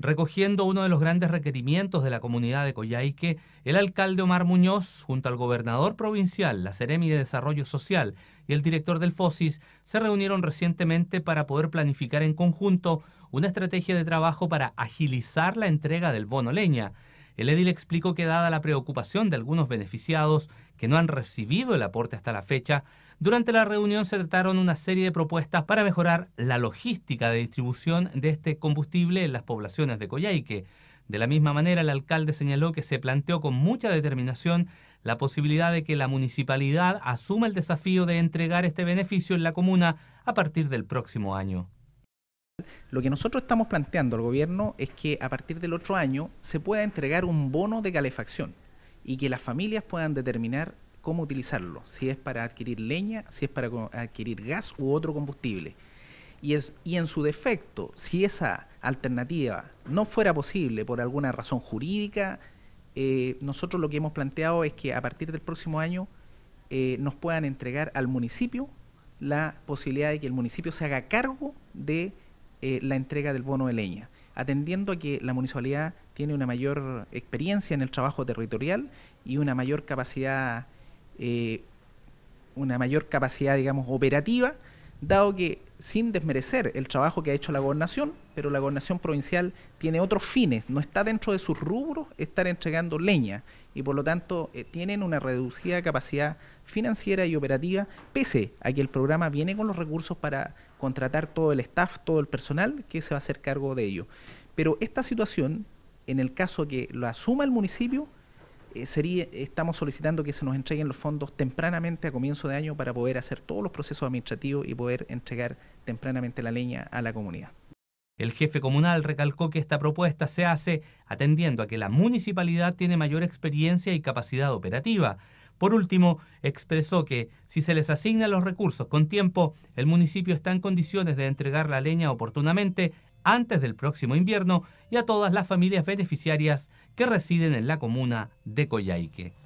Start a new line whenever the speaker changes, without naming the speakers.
Recogiendo uno de los grandes requerimientos de la comunidad de Coyhaique, el alcalde Omar Muñoz, junto al gobernador provincial, la Seremi de Desarrollo Social y el director del FOSIS, se reunieron recientemente para poder planificar en conjunto una estrategia de trabajo para agilizar la entrega del bono leña. El edil explicó que dada la preocupación de algunos beneficiados que no han recibido el aporte hasta la fecha, durante la reunión se trataron una serie de propuestas para mejorar la logística de distribución de este combustible en las poblaciones de Coyhaique. De la misma manera, el alcalde señaló que se planteó con mucha determinación la posibilidad de que la municipalidad asuma el desafío de entregar este beneficio
en la comuna a partir del próximo año. Lo que nosotros estamos planteando al gobierno es que a partir del otro año se pueda entregar un bono de calefacción y que las familias puedan determinar cómo utilizarlo, si es para adquirir leña, si es para adquirir gas u otro combustible. Y, es, y en su defecto, si esa alternativa no fuera posible por alguna razón jurídica, eh, nosotros lo que hemos planteado es que a partir del próximo año eh, nos puedan entregar al municipio la posibilidad de que el municipio se haga cargo de eh, la entrega del bono de leña, atendiendo a que la municipalidad tiene una mayor experiencia en el trabajo territorial y una mayor capacidad, eh, una mayor capacidad, digamos, operativa, dado que sin desmerecer el trabajo que ha hecho la gobernación, pero la gobernación provincial tiene otros fines, no está dentro de sus rubros estar entregando leña y por lo tanto eh, tienen una reducida capacidad financiera y operativa, pese a que el programa viene con los recursos para contratar todo el staff, todo el personal que se va a hacer cargo de ello. Pero esta situación, en el caso que lo asuma el municipio, eh, estamos solicitando que se nos entreguen los fondos tempranamente a comienzo de año para poder hacer todos los procesos administrativos y poder entregar tempranamente la leña a la comunidad.
El jefe comunal recalcó que esta propuesta se hace atendiendo a que la municipalidad tiene mayor experiencia y capacidad operativa. Por último, expresó que si se les asignan los recursos con tiempo, el municipio está en condiciones de entregar la leña oportunamente antes del próximo invierno y a todas las familias beneficiarias que residen en la comuna de Coyaique.